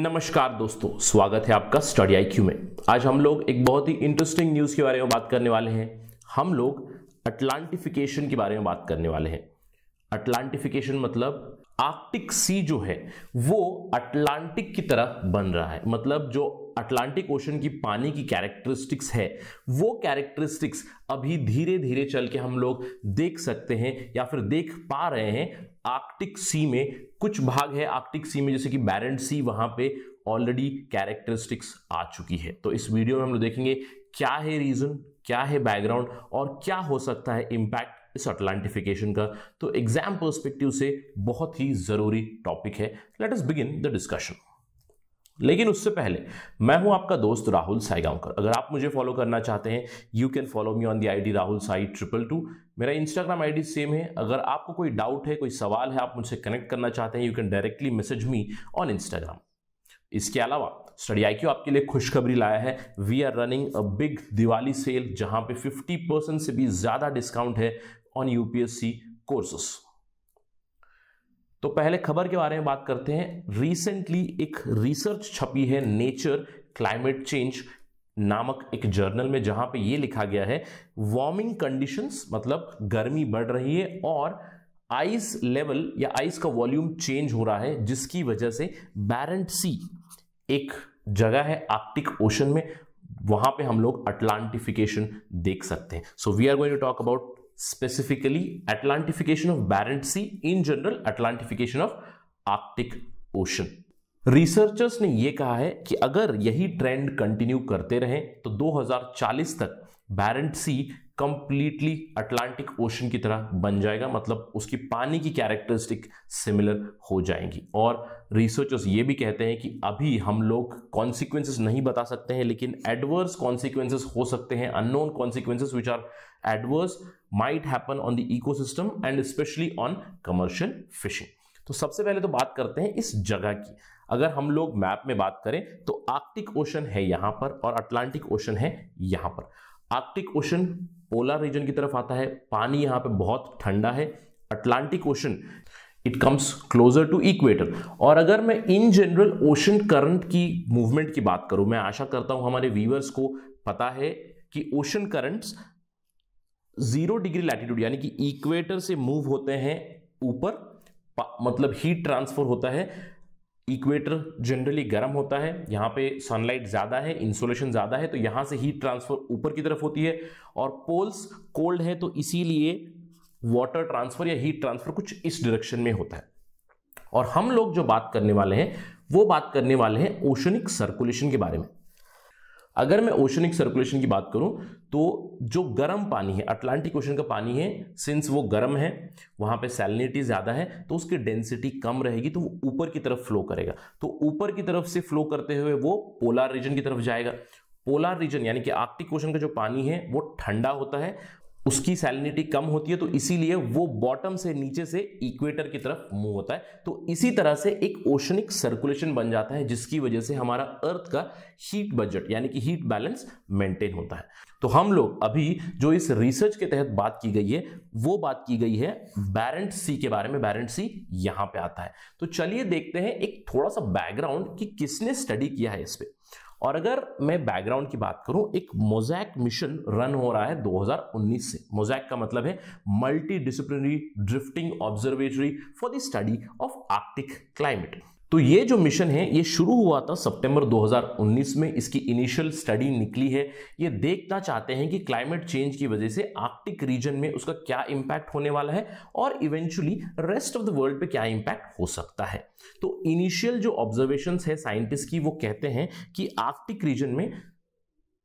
नमस्कार दोस्तों स्वागत है आपका स्टडी आई क्यू में आज हम लोग एक बहुत ही इंटरेस्टिंग न्यूज़ के बारे में बात करने वाले हैं हम लोग अटलांटिफिकेशन के बारे में बात करने वाले हैं अटलांटिफिकेशन मतलब आर्कटिक सी जो है वो अटलांटिक की तरह बन रहा है मतलब जो अटलांटिक ओशन की पानी की कैरेक्टरिस्टिक्स है वो कैरेक्टरिस्टिक्स अभी धीरे धीरे चल के हम लोग देख सकते हैं या फिर देख पा रहे हैं आर्कटिक सी में कुछ भाग है आर्कटिक सी में जैसे कि बैरेंट सी वहां पे ऑलरेडी कैरेक्टरिस्टिक्स आ चुकी है तो इस वीडियो में हम लोग देखेंगे क्या है रीजन क्या है बैकग्राउंड और क्या हो सकता है इम्पैक्ट इस अटलांटिफिकेशन का तो एग्जाम पर्सपेक्टिव से बहुत ही जरूरी टॉपिक है let us begin the discussion लेकिन उससे पहले मैं हूं आपका दोस्त राहुल साईगांवकर अगर आप मुझे फॉलो करना चाहते हैं you can follow me on the I D Rahul Sai triple two मेरा इंस्टाग्राम आईडी सेम है अगर आपको कोई डाउट है कोई सवाल है आप मुझसे कनेक्ट करना चाहते हैं you can directly message me on Instagram इसके अलावा स्टडी आई आपके लिए खुशखबरी लाया है we are running a big Diwali sale जहां पे 50 परसेंट से भी ज़्यादा डिस्काउंट है ऑन यूपीएससी कोर्सेस तो पहले खबर के बारे में बात करते हैं रिसेंटली एक रिसर्च छपी है नेचर क्लाइमेट चेंज नामक एक जर्नल में जहां पे ये लिखा गया है वार्मिंग कंडीशंस मतलब गर्मी बढ़ रही है और आइस लेवल या आइस का वॉल्यूम चेंज हो रहा है जिसकी वजह से बैरेंट सी एक जगह है आर्कटिक ओशन में वहां पे हम लोग अटलांटिफिकेशन देख सकते हैं so we are going to talk about specifically Atlantification of Barents Sea, in general Atlantification of Arctic Ocean. Researchers ने यह कहा है कि अगर यही ट्रेंड कंटिन्यू करते रहें तो 2040 तक Barents sea completely Atlantic Ocean की तरह बन जाएगा मतलब उसकी पानी की कैरेक्टरिस्टिक सिमिलर हो जाएंगी और रिसर्चर्स ये भी कहते हैं कि अभी हम लोग कॉन्सिक्वेंसेज नहीं बता सकते हैं लेकिन एडवर्स कॉन्सिक्वेंसेस हो सकते हैं unknown consequences which are adverse might happen on the system and specially on commercial fishing तो सबसे पहले तो बात करते हैं इस जगह की अगर हम लोग मैप में बात करें तो आर्कटिक ओशन है यहां पर और अटलांटिक ओशन है यहां पर आर्कटिक ओशन पोलर रीजन की तरफ आता है पानी यहाँ पे बहुत ठंडा है Atlantic Ocean it comes closer to equator और अगर मैं इन जनरल ओशन करंट की मूवमेंट की बात करूं मैं आशा करता हूं हमारे व्यूवर्स को पता है कि ocean currents zero degree latitude यानी कि इक्वेटर से मूव होते हैं ऊपर मतलब हीट ट्रांसफर होता है इक्वेटर जनरली गर्म होता है यहाँ पे सनलाइट ज़्यादा है इंसोलेशन ज़्यादा है तो यहाँ से हीट ट्रांसफर ऊपर की तरफ होती है और पोल्स कोल्ड है तो इसीलिए वाटर ट्रांसफर या हीट ट्रांसफर कुछ इस डायरेक्शन में होता है और हम लोग जो बात करने वाले हैं वो बात करने वाले हैं ओशनिक सर्कुलेशन के बारे में अगर मैं ओशनिक सर्कुलेशन की बात करूं तो जो गर्म पानी है अटलांटिक ओशन का पानी है सिंस वो गर्म है वहां पे सैलिनिटी ज़्यादा है तो उसकी डेंसिटी कम रहेगी तो वो ऊपर की तरफ फ्लो करेगा तो ऊपर की तरफ से फ्लो करते हुए वो पोलार रीजन की तरफ जाएगा पोलार रीजन यानी कि आर्कटिक ओशन का जो पानी है वो ठंडा होता है उसकी सैलिनिटी कम होती है तो इसीलिए वो बॉटम से नीचे से इक्वेटर की तरफ मूव होता है तो इसी तरह से एक ओशनिक सर्कुलेशन बन जाता है जिसकी वजह से हमारा अर्थ का हीट बजट यानी कि हीट बैलेंस मेंटेन होता है तो हम लोग अभी जो इस रिसर्च के तहत बात की गई है वो बात की गई है बैरेंट सी के बारे में बैरेंट सी यहां पर आता है तो चलिए देखते हैं एक थोड़ा सा बैकग्राउंड कि किसने स्टडी किया है इस पर और अगर मैं बैकग्राउंड की बात करूं एक मोजैक मिशन रन हो रहा है 2019 से मोजैक का मतलब है multidisciplinary drifting observatory for the study of Arctic climate तो ये जो मिशन है ये शुरू हुआ था सितंबर 2019 में इसकी इनिशियल स्टडी निकली है ये देखना चाहते हैं कि क्लाइमेट चेंज की वजह से आर्कटिक रीजन में उसका क्या इम्पैक्ट होने वाला है और eventually rest of the world पे क्या इम्पैक्ट हो सकता है तो इनिशियल जो ऑब्जर्वेशन है साइंटिस्ट की वो कहते हैं कि आर्कटिक रीजन में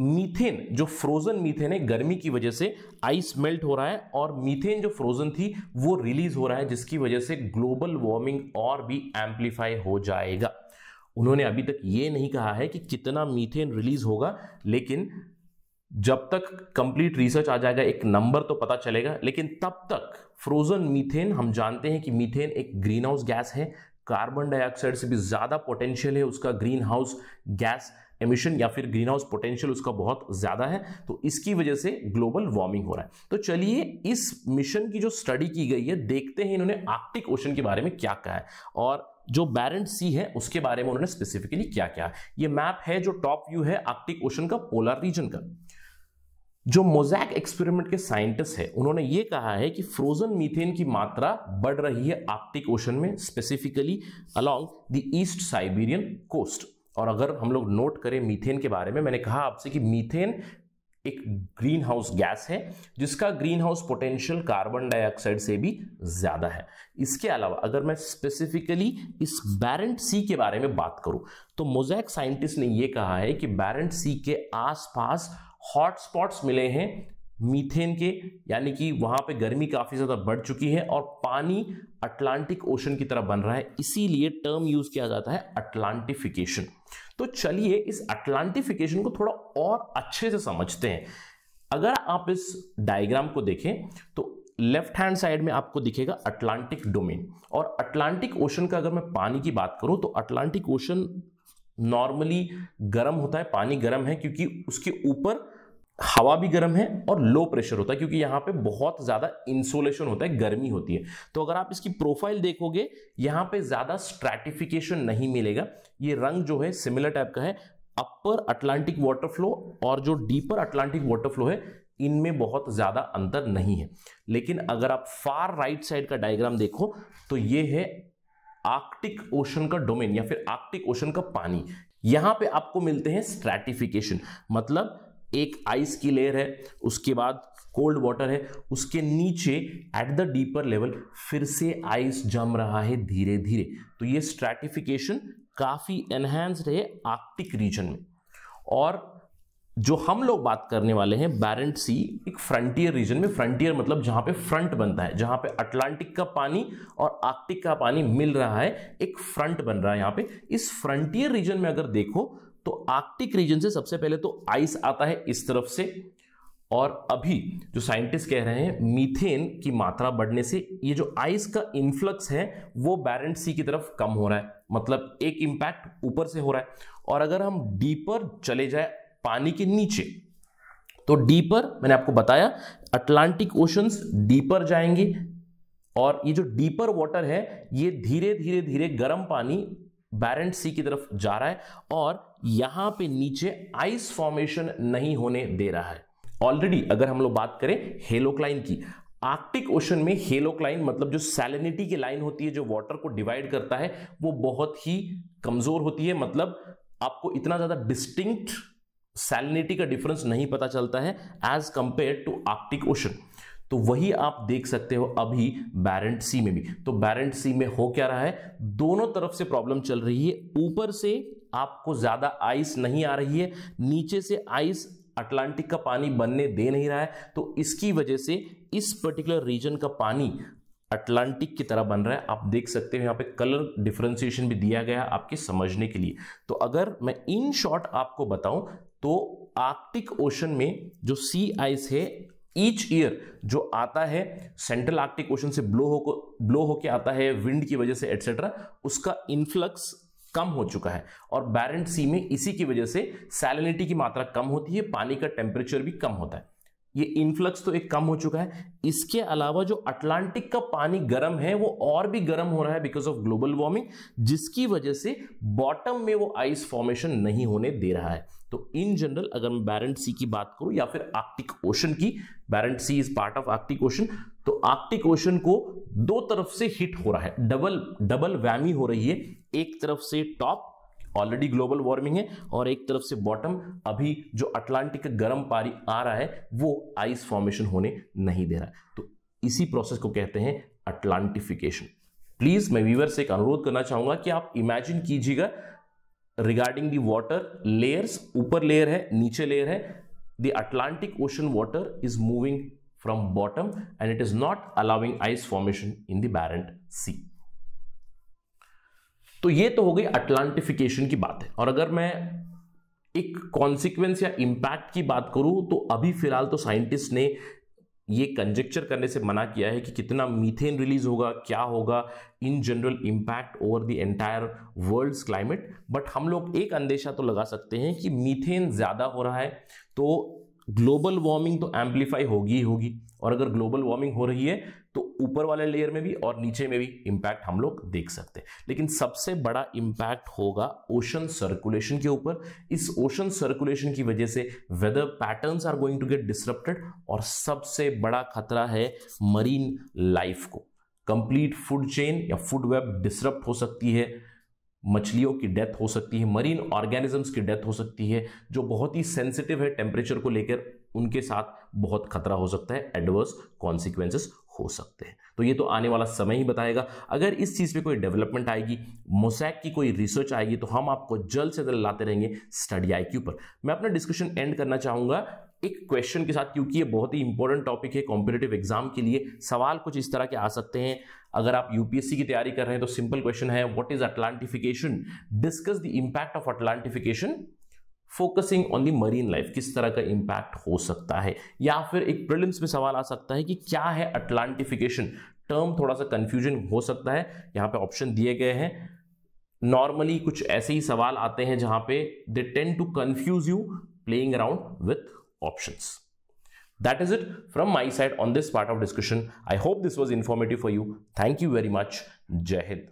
मीथेन जो फ्रोजन मीथेन है गर्मी की वजह से आइस मेल्ट हो रहा है और मीथेन जो फ्रोजन थी वो रिलीज हो रहा है जिसकी वजह से ग्लोबल वार्मिंग और भी एम्पलीफाई हो जाएगा उन्होंने अभी तक ये नहीं कहा है कि कितना मीथेन रिलीज होगा लेकिन जब तक कंप्लीट रिसर्च आ जाएगा एक नंबर तो पता चलेगा लेकिन तब तक फ्रोजन मीथेन हम जानते हैं कि मीथेन एक ग्रीन हाउस गैस है कार्बन डाइऑक्साइड से भी ज़्यादा पोटेंशियल है उसका ग्रीन हाउस गैस एमिशन या फिर ग्रीन हाउस पोटेंशियल उसका बहुत ज़्यादा है तो इसकी वजह से ग्लोबल वार्मिंग हो रहा है तो चलिए इस मिशन की जो स्टडी की गई है देखते हैं इन्होंने आर्कटिक ओशन के बारे में क्या कहा है और जो बैरेंट सी है उसके बारे में उन्होंने स्पेसिफिकली क्या क्या ये मैप है जो टॉप व्यू है आर्कटिक ओशन का पोलर रीजन का जो मोजैक एक्सपेरिमेंट के साइंटिस्ट है उन्होंने ये कहा है कि फ्रोजन मीथेन की मात्रा बढ़ रही है आर्कटिक ओशन में specifically along the East Siberian coast और अगर हम लोग नोट करें मीथेन के बारे में मैंने कहा आपसे कि मीथेन एक ग्रीन हाउस गैस है जिसका greenhouse potential carbon dioxide से भी ज्यादा है इसके अलावा अगर मैं स्पेसिफिकली इस बैरेंट सी के बारे में बात करूं तो मोजैक साइंटिस्ट ने यह कहा है कि बैरेंट सी के आसपास हॉटस्पॉट्स मिले हैं मीथेन के यानी कि वहां पे गर्मी काफी ज्यादा बढ़ चुकी है और पानी अटलांटिक ओशन की तरह बन रहा है इसीलिए टर्म यूज किया जाता है अटलांटिफिकेशन तो चलिए इस अटलांटिफिकेशन को थोड़ा और अच्छे से समझते हैं अगर आप इस डायग्राम को देखें तो लेफ्ट हैंड साइड में आपको दिखेगा अटलांटिक डोमेन और अटलांटिक ओशन का अगर मैं पानी की बात करूं तो अटलांटिक ओशन नॉर्मली गर्म होता है पानी गर्म है क्योंकि उसके ऊपर हवा भी गर्म है और लो प्रेशर होता है क्योंकि यहाँ पे बहुत ज़्यादा इंसोलेशन होता है गर्मी होती है तो अगर आप इसकी प्रोफाइल देखोगे यहाँ पे ज़्यादा स्ट्रेटिफिकेशन नहीं मिलेगा ये रंग जो है सिमिलर टाइप का है अपर अटलांटिक वाटर फ्लो और जो डीपर अटलांटिक वाटर फ्लो है इनमें बहुत ज़्यादा अंतर नहीं है लेकिन अगर आप फार राइट साइड का डायग्राम देखो तो ये है आर्कटिक ओशन का डोमेन या फिर आर्कटिक ओशन का पानी यहाँ पे आपको मिलते हैं स्ट्रेटिफिकेशन मतलब एक आइस की लेयर है उसके बाद कोल्ड वाटर है उसके नीचे एट द डीपर लेवल फिर से आइस जम रहा है धीरे धीरे तो ये स्ट्रेटिफिकेशन काफ़ी एनहेंस्ड है आर्कटिक रीजन में और जो हम लोग बात करने वाले हैं बैरेंट सी एक फ्रंटियर रीजन में फ्रंटियर मतलब जहां पे फ्रंट बनता है जहां पे अटलांटिक का पानी और आर्कटिक का पानी मिल रहा है एक फ्रंट बन रहा है यहां पे इस फ्रंटियर रीजन में अगर देखो तो आर्कटिक रीजन से सबसे पहले तो आइस आता है इस तरफ से और अभी जो साइंटिस्ट कह रहे हैं मीथेन की मात्रा बढ़ने से ये जो आइस का इन्फ्लक्स है वो बैरेंट सी की तरफ कम हो रहा है मतलब एक इंपैक्ट ऊपर से हो रहा है और अगर हम डीपर चले जाए पानी के नीचे तो डीपर मैंने आपको बताया अटलांटिक ओशंस डीपर जाएंगे और ये जो डीपर वाटर है ये धीरे धीरे धीरे गर्म पानी बैरेंट सी की तरफ जा रहा है और यहां पे नीचे आइस फॉर्मेशन नहीं होने दे रहा है ऑलरेडी अगर हम लोग बात करें हेलोक्लाइन की आर्कटिक ओशन में हेलोक्लाइन मतलब जो सैलिनिटी की लाइन होती है जो वाटर को डिवाइड करता है वो बहुत ही कमजोर होती है मतलब आपको इतना ज्यादा डिस्टिंक्ट सैलिनिटी का डिफरेंस नहीं पता चलता है as compare to Arctic Ocean तो वही आप देख सकते हो अभी बैरेंट सी में भी तो बैरेंट सी में हो क्या रहा है दोनों तरफ से प्रॉब्लम चल रही है ऊपर से आपको ज़्यादा आइस नहीं आ रही है नीचे से आइस अटलांटिक का पानी बनने दे नहीं रहा है तो इसकी वजह से इस पर्टिकुलर रीजन का पानी अटलांटिक की तरह बन रहा है आप देख सकते हो यहाँ पे कलर डिफ्रेंसिएशन भी दिया गया आपके समझने के लिए तो अगर मैं इन शॉर्ट आपको बताऊं तो आर्कटिक ओशन में जो सी आइस है ईच ईयर जो आता है सेंट्रल आर्टिक ओशन से ब्लो हो ब्लो होके आता है विंड की वजह से एटसेट्रा उसका इन्फ्लक्स कम हो चुका है और बैरेंट सी में इसी की वजह से सैलिनिटी की मात्रा कम होती है पानी का टेम्परेचर भी कम होता है ये इन्फ्लक्स तो एक कम हो चुका है इसके अलावा जो अटलांटिक का पानी गर्म है वो और भी गर्म हो रहा है बिकॉज ऑफ ग्लोबल वार्मिंग जिसकी वजह से बॉटम में वो आइस फॉर्मेशन नहीं होने दे रहा है तो इन जनरल अगर मैं बैरेंट सी की बात करूं या फिर आर्टिक ओशन की Barents Sea is part of Arctic Ocean तो आर्टिक ओशन को दो तरफ से हिट हो रहा है डबल डबल वैमी हो रही है एक तरफ से टॉप ऑलरेडी ग्लोबल वार्मिंग है और एक तरफ से बॉटम अभी जो अटलांटिक का गर्म पानी आ रहा है वो आइस फॉर्मेशन होने नहीं दे रहा तो इसी प्रोसेस को कहते हैं अटलांटिफिकेशन प्लीज मैं व्यूवर से एक अनुरोध करना चाहूंगा कि आप इमेजिन कीजिएगा रिगार्डिंग दी वाटर लेयर्स ऊपर लेयर है नीचे लेयर है the Atlantic Ocean water is moving from bottom and it is not allowing ice formation in Barents Sea तो ये तो हो गई अटलांटिफिकेशन की बात है और अगर मैं एक कॉन्सिक्वेंस या इम्पैक्ट की बात करूं तो अभी फिलहाल तो साइंटिस्ट ने ये कंजेक्चर करने से मना किया है कि कितना मीथेन रिलीज होगा क्या होगा in general impact over the entire world's climate but हम लोग एक अंदेशा तो लगा सकते हैं कि मीथेन ज़्यादा हो रहा है तो ग्लोबल वार्मिंग तो एम्पलीफाई होगी ही होगी और अगर ग्लोबल वार्मिंग हो रही है तो ऊपर वाले लेयर में भी और नीचे में भी इम्पैक्ट हम लोग देख सकते हैं लेकिन सबसे बड़ा इम्पैक्ट होगा ओशन सर्कुलेशन के ऊपर इस ओशन सर्कुलेशन की वजह से weather patterns are going to get disrupted और सबसे बड़ा खतरा है मरीन लाइफ को कंप्लीट फूड चेन या फूड वेब डिसरप्ट हो सकती है मछलियों की डेथ हो सकती है मरीन ऑर्गेनिजम्स की डेथ हो सकती है जो बहुत ही सेंसिटिव है टेम्परेचर को लेकर उनके साथ बहुत खतरा हो सकता है एडवर्स कॉन्सिक्वेंसेस हो सकते हैं तो ये तो आने वाला समय ही बताएगा अगर इस चीज़ पे कोई डेवलपमेंट आएगी मोसैक की कोई रिसर्च आएगी तो हम आपको जल्द से जल्द लाते रहेंगे स्टडी आई पर मैं अपना डिस्कशन एंड करना चाहूँगा एक क्वेश्चन के साथ क्योंकि ये बहुत ही इंपॉर्टेंट टॉपिक है कॉम्पिटेटिव एग्जाम के लिए सवाल कुछ इस तरह के आ सकते हैं अगर आप यूपीएससी की तैयारी कर रहे हैं तो सिंपल क्वेश्चन है what is Atlantification discuss the impact of Atlantification focusing on the marine life किस तरह का इंपैक्ट हो सकता है या फिर एक प्रिलिम्स में सवाल आ सकता है कि क्या है अटलांटिफिकेशन टर्म थोड़ा सा कंफ्यूजन हो सकता है यहाँ पे ऑप्शन दिए गए हैं नॉर्मली कुछ ऐसे ही सवाल आते हैं जहां पे they tend to confuse you playing around with options. That is it from my side on this part of discussion. I hope this was informative for you. Thank you very much. Jai Hind.